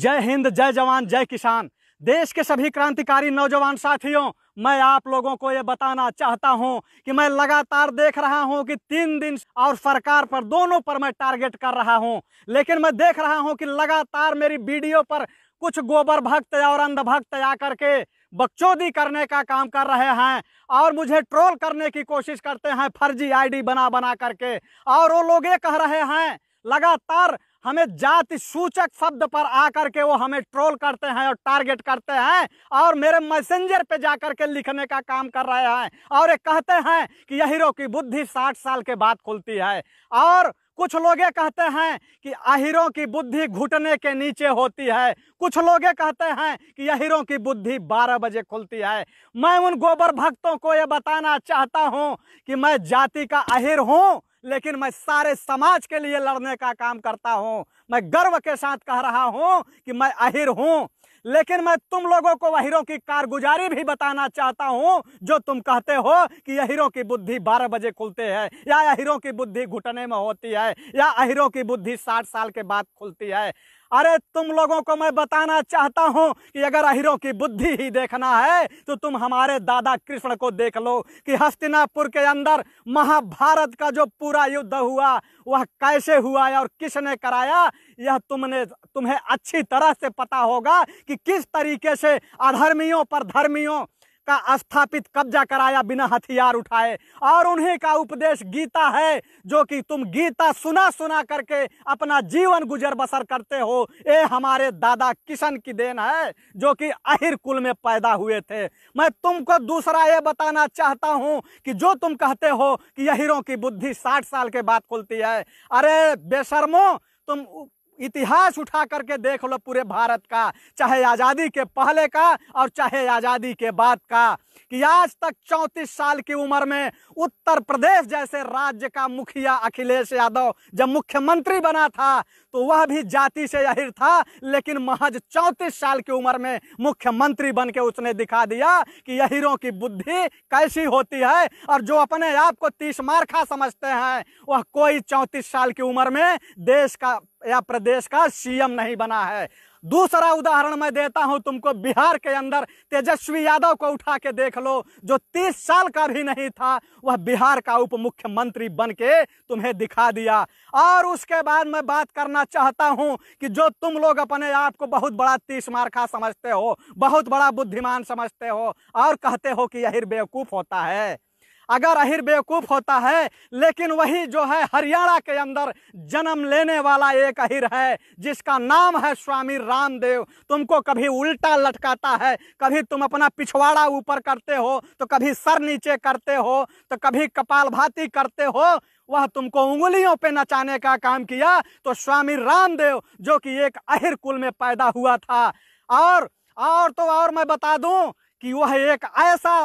जय हिंद जय जवान जय किसान देश के सभी क्रांतिकारी नौजवान साथियों मैं आप लोगों को ये बताना चाहता हूँ कि मैं लगातार देख रहा हूँ कि तीन दिन और सरकार पर दोनों पर मैं टारगेट कर रहा हूँ लेकिन मैं देख रहा हूँ कि लगातार मेरी वीडियो पर कुछ गोबर भक्त और अंधभक्त आकर के बकचोदी करने का काम कर रहे हैं और मुझे ट्रोल करने की कोशिश करते हैं फर्जी आईडी बना बना करके और वो लोग ये कह रहे हैं लगातार हमें जाति सूचक शब्द पर आकर के वो हमें ट्रोल करते हैं और टारगेट करते हैं और मेरे मैसेंजर पे जाकर के लिखने का काम कर रहे हैं और ये कहते हैं कि यही की बुद्धि साठ साल के बाद खुलती है और कुछ लोग कहते हैं कि अहिरों की बुद्धि घुटने के नीचे होती है कुछ लोग कहते हैं कि अहिरों की बुद्धि 12 बजे खुलती है मैं उन गोबर भक्तों को ये बताना चाहता हूँ कि मैं जाति का अहिर हूँ लेकिन मैं सारे समाज के लिए लड़ने का काम करता हूँ मैं गर्व के साथ कह रहा हूँ कि मैं अहिर हूँ लेकिन मैं तुम लोगों को अहिरों की कारगुजारी भी बताना चाहता हूँ जो तुम कहते हो कि अहिरों की बुद्धि 12 बजे खुलते है या अहिरों की बुद्धि घुटने में होती है या अहिरों की बुद्धि 60 साल के बाद खुलती है अरे तुम लोगों को मैं बताना चाहता हूँ कि अगर अहिरों की बुद्धि ही देखना है तो तुम हमारे दादा कृष्ण को देख लो कि हस्तिनापुर के अंदर महाभारत का जो पूरा युद्ध हुआ वह कैसे हुआ है और किसने कराया यह तुमने तुम्हें अच्छी तरह से पता होगा कि किस तरीके से अधर्मियों पर धर्मियों का स्थापित कब्जा कराया बिना हथियार उठाए और उन्हीं का उपदेश गीता है जो कि तुम गीता सुना सुना करके अपना जीवन गुजर बसर करते हो ये हमारे दादा किशन की देन है जो कि अहिर कुल में पैदा हुए थे मैं तुमको दूसरा ये बताना चाहता हूँ कि जो तुम कहते हो कि अहिरों की बुद्धि साठ साल के बाद खुलती है अरे बेशर्मो तुम इतिहास उठा करके देख लो पूरे भारत का चाहे आज़ादी के पहले का और चाहे आज़ादी के बाद का कि आज तक 34 साल की उम्र में उत्तर प्रदेश जैसे राज्य का मुखिया अखिलेश यादव जब मुख्यमंत्री बना था तो वह भी जाति से अहिर था लेकिन महज 34 साल की उम्र में मुख्यमंत्री बन के उसने दिखा दिया कि अहिरों की बुद्धि कैसी होती है और जो अपने आप को तीस मारखा समझते हैं वह कोई चौंतीस साल की उम्र में देश का या प्रदेश का सीएम नहीं बना है दूसरा उदाहरण मैं देता हूं तुमको बिहार के अंदर तेजस्वी यादव को उठा के देख लो जो तीस साल का भी नहीं था वह बिहार का उप मुख्यमंत्री बन के तुम्हें दिखा दिया और उसके बाद मैं बात करना चाहता हूं कि जो तुम लोग अपने आप को बहुत बड़ा तीस मार्खा समझते हो बहुत बड़ा बुद्धिमान समझते हो और कहते हो कि यही बेवकूफ़ होता है अगर अहिर बेवकूफ होता है लेकिन वही जो है हरियाणा के अंदर जन्म लेने वाला एक अहिर है जिसका नाम है स्वामी रामदेव तुमको कभी उल्टा लटकाता है कभी तुम अपना पिछवाड़ा ऊपर करते हो तो कभी सर नीचे करते हो तो कभी कपाल भाती करते हो वह तुमको उंगलियों पे नचाने का काम किया तो स्वामी रामदेव जो कि एक अहिर कुल में पैदा हुआ था और और तो और मैं बता दूं कि वह एक ऐसा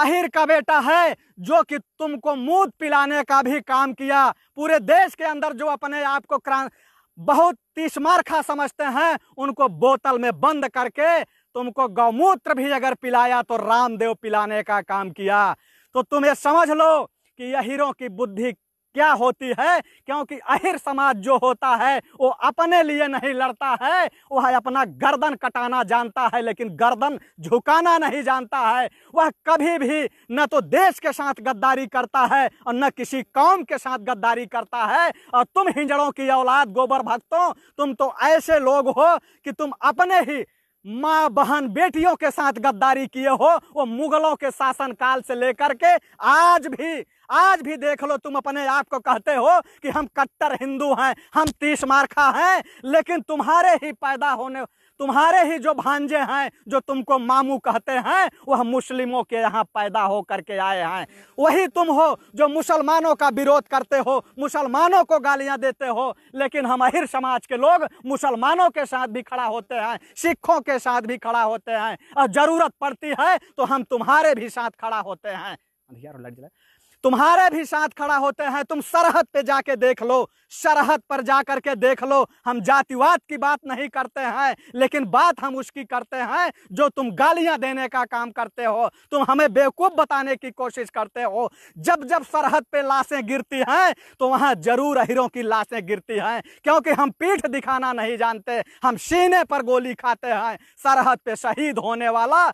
अहिर का बेटा है जो कि तुमको मूत पिलाने का भी काम किया पूरे देश के अंदर जो अपने आप को बहुत तीसमारखा समझते हैं उनको बोतल में बंद करके तुमको गौमूत्र भी अगर पिलाया तो रामदेव पिलाने का काम किया तो तुम ये समझ लो कि अहिरों की बुद्धि क्या होती है क्योंकि अहिर समाज जो होता है वो अपने लिए नहीं लड़ता है वह अपना गर्दन कटाना जानता है लेकिन गर्दन झुकाना नहीं जानता है वह कभी भी न तो देश के साथ गद्दारी करता है और न किसी कौम के साथ गद्दारी करता है और तुम हिंजड़ों की औलाद गोबर भक्तों तुम तो ऐसे लोग हो कि तुम अपने ही माँ बहन बेटियों के साथ गद्दारी किए हो वो मुगलों के शासन काल से लेकर के आज भी आज भी देख लो तुम अपने आप को कहते हो कि हम कट्टर हिंदू हैं हम तीस मार्खा हैं लेकिन तुम्हारे ही पैदा होने तुम्हारे ही जो भांजे हैं जो तुमको मामू कहते हैं वह मुस्लिमों के यहाँ पैदा हो करके आए हैं वही तुम हो जो मुसलमानों का विरोध करते हो मुसलमानों को गालियाँ देते हो लेकिन हम अहिर समाज के लोग मुसलमानों के साथ भी खड़ा होते हैं सिखों के साथ भी खड़ा होते हैं और ज़रूरत पड़ती है तो हम तुम्हारे भी साथ खड़ा होते हैं तुम्हारे भी साथ खड़ा होते हैं तुम सरहद पे जाके देख लो सरहद पर जा करके देख लो हम जातिवाद की बात नहीं करते हैं लेकिन बात हम उसकी करते हैं जो तुम गालियां देने का काम करते हो तुम हमें बेवकूफ़ बताने की कोशिश करते हो जब जब सरहद पे लाशें गिरती हैं तो वहां ज़रूर अहिरों की लाशें गिरती हैं क्योंकि हम पीठ दिखाना नहीं जानते हम सीने पर गोली खाते हैं सरहद पे शहीद होने वाला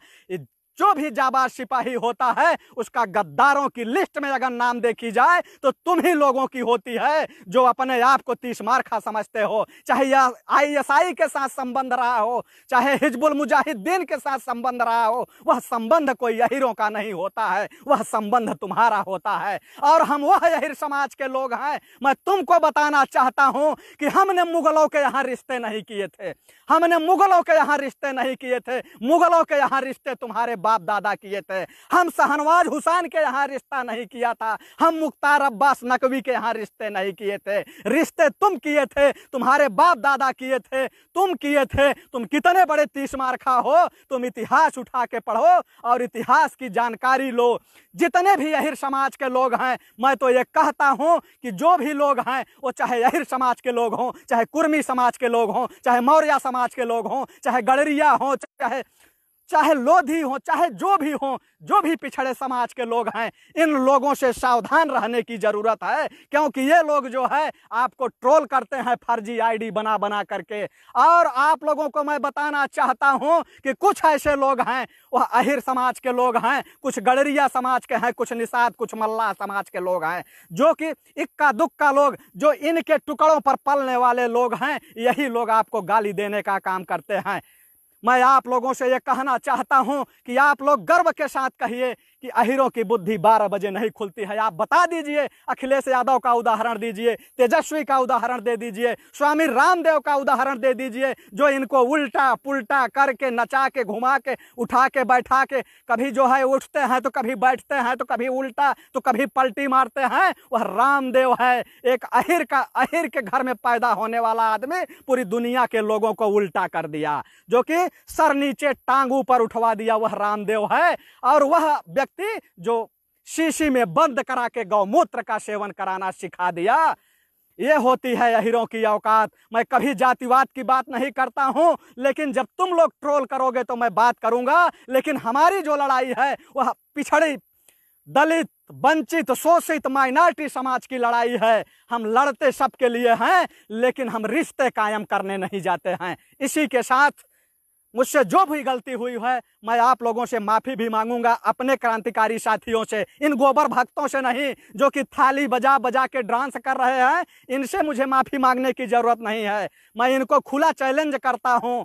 जो भी जाबाज सिपाही होता है उसका गद्दारों की लिस्ट में अगर नाम देखी जाए तो तुम ही लोगों की होती है जो अपने आप को तीस मारखा समझते हो चाहे आईएसआई के साथ संबंध रहा हो चाहे हिजबुल मुजाहिदीन के साथ संबंध रहा हो वह संबंध कोई अहिरों का नहीं होता है वह संबंध तुम्हारा होता है और हम वह अहिर समाज के लोग हैं मैं तुमको बताना चाहता हूँ कि हमने मुगलों के यहाँ रिश्ते नहीं किए थे हमने मुगलों के यहाँ रिश्ते नहीं किए थे मुगलों के यहाँ रिश्ते तुम्हारे बाप दादा किए थे हम शहनवाज हुसैन के यहाँ रिश्ता नहीं किया था हम मुख्तार अब्बास नकवी के यहाँ रिश्ते नहीं किए थे रिश्ते तुम किए थे तुम्हारे बाप दादा किए थे तुम किए थे तुम कितने बड़े तीस मारखा हो तुम इतिहास उठा के पढ़ो और इतिहास की जानकारी लो जितने भी अहिर समाज के लोग हैं मैं तो ये कहता हूँ कि जो भी लोग हैं वो चाहे अहिर समाज के लोग हों चाहे कुर्मी समाज के लोग हों चाहे मौर्य समाज के लोग हों चाहे गड़रिया हों चाहे चाहे लोधी हो चाहे जो भी हो जो भी पिछड़े समाज के लोग हैं इन लोगों से सावधान रहने की ज़रूरत है क्योंकि ये लोग जो है आपको ट्रोल करते हैं फर्जी आईडी बना बना करके और आप लोगों को मैं बताना चाहता हूँ कि कुछ ऐसे लोग हैं वह अहिर समाज के लोग हैं कुछ गडरिया समाज के हैं कुछ निषाद कुछ मल्ला समाज के लोग हैं जो कि इक्का दुक्का लोग जो इनके टुकड़ों पर पलने वाले लोग हैं यही लोग आपको गाली देने का काम करते हैं मैं आप लोगों से ये कहना चाहता हूँ कि आप लोग गर्व के साथ कहिए कि अहिरों की बुद्धि बारह बजे नहीं खुलती है आप बता दीजिए अखिलेश यादव का उदाहरण दीजिए तेजस्वी का उदाहरण दे दीजिए स्वामी रामदेव का उदाहरण दे दीजिए जो इनको उल्टा पुल्टा करके नचा के घुमा के उठा के बैठा के कभी जो है उठते हैं तो कभी बैठते हैं तो कभी उल्टा तो कभी पलटी मारते हैं वह रामदेव है एक अहिर का अहिर के घर में पैदा होने वाला आदमी पूरी दुनिया के लोगों को उल्टा कर दिया जो कि सर नीचे टांग ऊपर उठवा दिया वह रामदेव है और वह व्यक्ति जो शीशी में बंद करा के गौमूत्र का सेवन कराना सिखा दिया ये होती है अहिरों की औकात मैं कभी जातिवाद की बात नहीं करता हूँ लेकिन जब तुम लोग ट्रोल करोगे तो मैं बात करूँगा लेकिन हमारी जो लड़ाई है वह पिछड़ी दलित वंचित शोषित माइनॉरिटी समाज की लड़ाई है हम लड़ते सबके लिए हैं लेकिन हम रिश्ते कायम करने नहीं जाते हैं इसी के साथ मुझसे जो भी गलती हुई है मैं आप लोगों से माफ़ी भी मांगूंगा अपने क्रांतिकारी साथियों से इन गोबर भक्तों से नहीं जो कि थाली बजा बजा के डांस कर रहे हैं इनसे मुझे माफ़ी मांगने की ज़रूरत नहीं है मैं इनको खुला चैलेंज करता हूं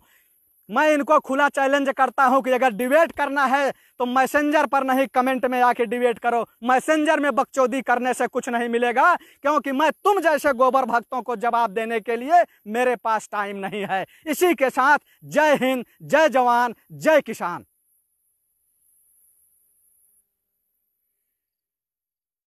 मैं इनको खुला चैलेंज करता हूं कि अगर डिबेट करना है तो मैसेंजर पर नहीं कमेंट में आके डिबेट करो मैसेंजर में बकचोदी करने से कुछ नहीं मिलेगा क्योंकि मैं तुम जैसे गोबर भक्तों को जवाब देने के लिए मेरे पास टाइम नहीं है इसी के साथ जय हिंद जय जवान जय किसान